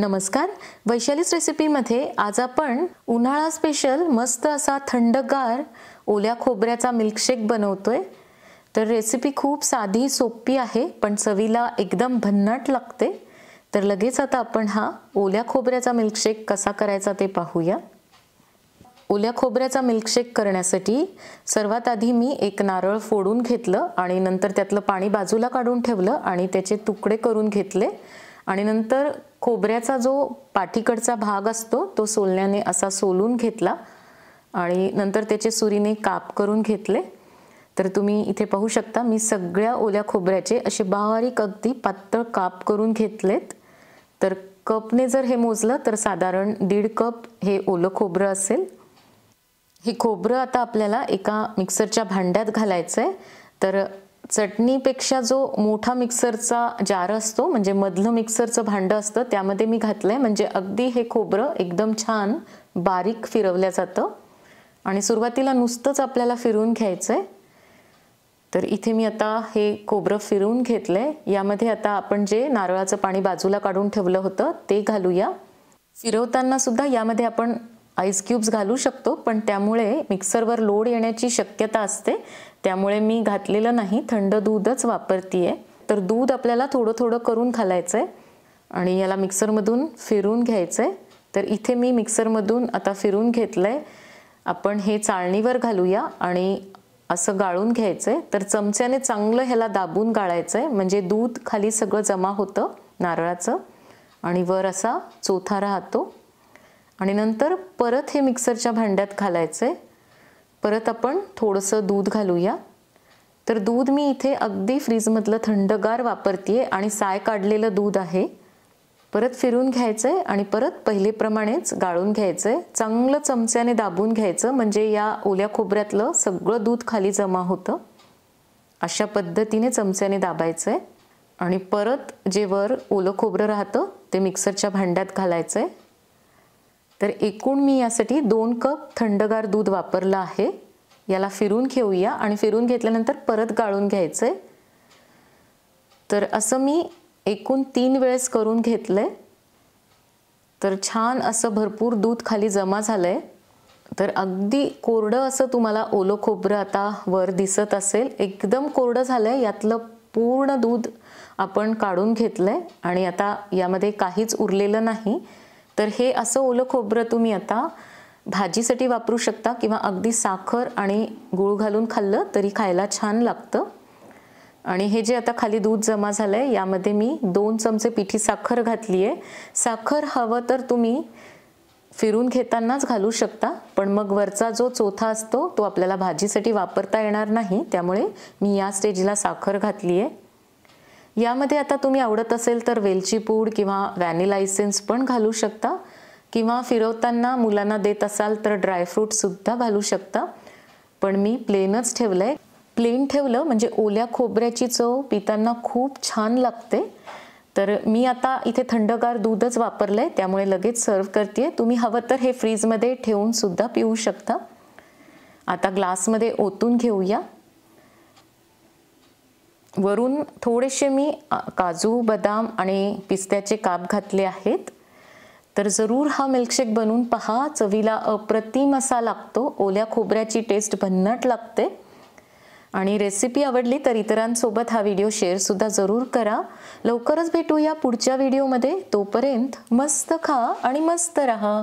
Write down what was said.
नमस्कार वैशालीस रेसिपीमध्ये आज आपण उन्हाळा स्पेशल मस्त असा थंडगार ओल्या खोबऱ्याचा मिल्कशेक बनवतोय तर रेसिपी खूप साधी सोपी आहे पण चवीला एकदम भन्नाट लागते तर लगेच आता आपण हा ओल्या खोबऱ्याचा मिल्कशेक कसा करायचा ते पाहूया ओल्या खोबऱ्याचा मिल्कशेक करण्यासाठी सर्वात आधी मी एक नारळ फोडून घेतलं आणि नंतर त्यातलं पाणी बाजूला काढून ठेवलं आणि त्याचे तुकडे करून घेतले आणि नंतर खोबऱ्याचा जो पाठीकडचा भाग असतो तो सोलण्याने असा सोलून घेतला आणि नंतर त्याचे सुरीने काप करून घेतले तर तुम्ही इथे पाहू शकता मी सगळ्या ओल्या खोबऱ्याचे असे बारीक अगदी पातळ काप करून घेतलेत तर कपने जर हे मोजलं तर साधारण दीड कप हे ओलं खोबरं असेल हे खोबरं आता आपल्याला एका मिक्सरच्या भांड्यात घालायचं आहे तर चटणीपेक्षा जो मोठा मिक्सरचा जार असतो म्हणजे मधलं मिक्सरचं भांडं असतं त्यामध्ये मी घातलं आहे म्हणजे अगदी हे खोबरं एकदम छान बारीक फिरवलं जातं आणि सुरुवातीला नुसतंच आपल्याला फिरवून घ्यायचं आहे तर इथे मी आता हे खोबरं फिरवून घेतलं आहे यामध्ये आता आपण जे नारळाचं पाणी बाजूला काढून ठेवलं होतं ते घालूया फिरवताना सुद्धा यामध्ये आपण आईस क्यूब्स घालू शकतो पण त्यामुळे मिक्सरवर लोड येण्याची शक्यता असते त्यामुळे मी घातलेलं नाही थंड दूधच वापरते आहे तर दूध आपल्याला थोडं थोडं करून घालायचं आहे आणि याला मिक्सरमधून फिरून घ्यायचं आहे तर इथे मी मिक्सरमधून आता फिरून घेतलं आहे आपण हे चाळणीवर घालूया आणि असं गाळून घ्यायचं आहे तर चमच्याने चांगलं ह्याला दाबून गाळायचं आहे म्हणजे दूध खाली सगळं जमा होतं नारळाचं आणि वर असा चोथा राहतो आणि नंतर परत हे मिक्सरच्या भांड्यात घालायचं आहे परत आपण थोडंसं दूध घालूया तर दूध मी इथे अगदी फ्रीजमधलं थंडगार वापरते आहे आणि साय काढलेलं दूध आहे परत फिरून घ्यायचं आहे आणि परत पहिलेप्रमाणेच गाळून घ्यायचं आहे चांगलं चमच्याने दाबून घ्यायचं म्हणजे या ओल्या खोबऱ्यातलं सगळं दूध खाली जमा होतं अशा पद्धतीने चमच्याने दाबायचं आहे आणि परत जे वर ओलं खोबरं राहतं ते मिक्सरच्या भांड्यात घालायचं आहे तर एकूण मी यासाठी दोन कप थंडगार दूध वापरलं आहे याला फिरून घेऊया आणि फिरून घेतल्यानंतर परत गाळून घ्यायचं आहे तर असं मी एकूण तीन वेळेस करून घेतलं आहे तर छान असं भरपूर दूध खाली जमा झालं आहे तर अगदी कोरडं असं तुम्हाला ओलं खोबरं आता वर दिसत असेल एकदम कोरडं झालं आहे यातलं पूर्ण दूध आपण काढून घेतलं आहे आणि आता यामध्ये काहीच उरलेलं नाही तर हे असं ओलं खोबरं तुम्ही आता भाजीसाठी वापरू शकता किंवा अगदी साखर आणि गूळ घालून खाल्लं तरी खायला छान लागतं आणि हे जे आता खाली दूध जमा झालं आहे यामध्ये मी दोन चमचे पिठी साखर घातली आहे साखर हवं तर तुम्ही फिरून घेतानाच घालू शकता पण मग वरचा जो चोथा असतो तो आपल्याला भाजीसाठी वापरता येणार नाही त्यामुळे मी या स्टेजला साखर घातली आहे यामध्ये आता तुम्ही आवडत असेल तर वेलची पूड किंवा व्हॅनिला इसेन्स पण घालू शकता किंवा फिरवताना मुलांना देत असाल तर ड्रायफ्रूटसुद्धा घालू शकता पण मी प्लेनच ठेवलं आहे प्लेन ठेवलं म्हणजे ओल्या खोबऱ्याची चव पितांना खूप छान लागते तर मी आता इथे थंडगार दूधच वापरलं आहे त्यामुळे लगेच सर्व करते तुम्ही हवं तर हे फ्रीजमध्ये ठेवूनसुद्धा पिऊ शकता आता ग्लासमध्ये ओतून घेऊया वरून थोडेसे मी काजू बदाम आणि पिस्त्याचे काप घातले आहेत तर जरूर हा मिल्कशेक बनवून पहा चवीला अप्रतिम असा लागतो ओल्या खोबऱ्याची टेस्ट भन्नट लागते आणि रेसिपी आवडली तर इतरांसोबत हा व्हिडिओ शेअरसुद्धा जरूर करा लवकरच भेटूया पुढच्या व्हिडिओमध्ये तोपर्यंत मस्त खा आणि मस्त रहा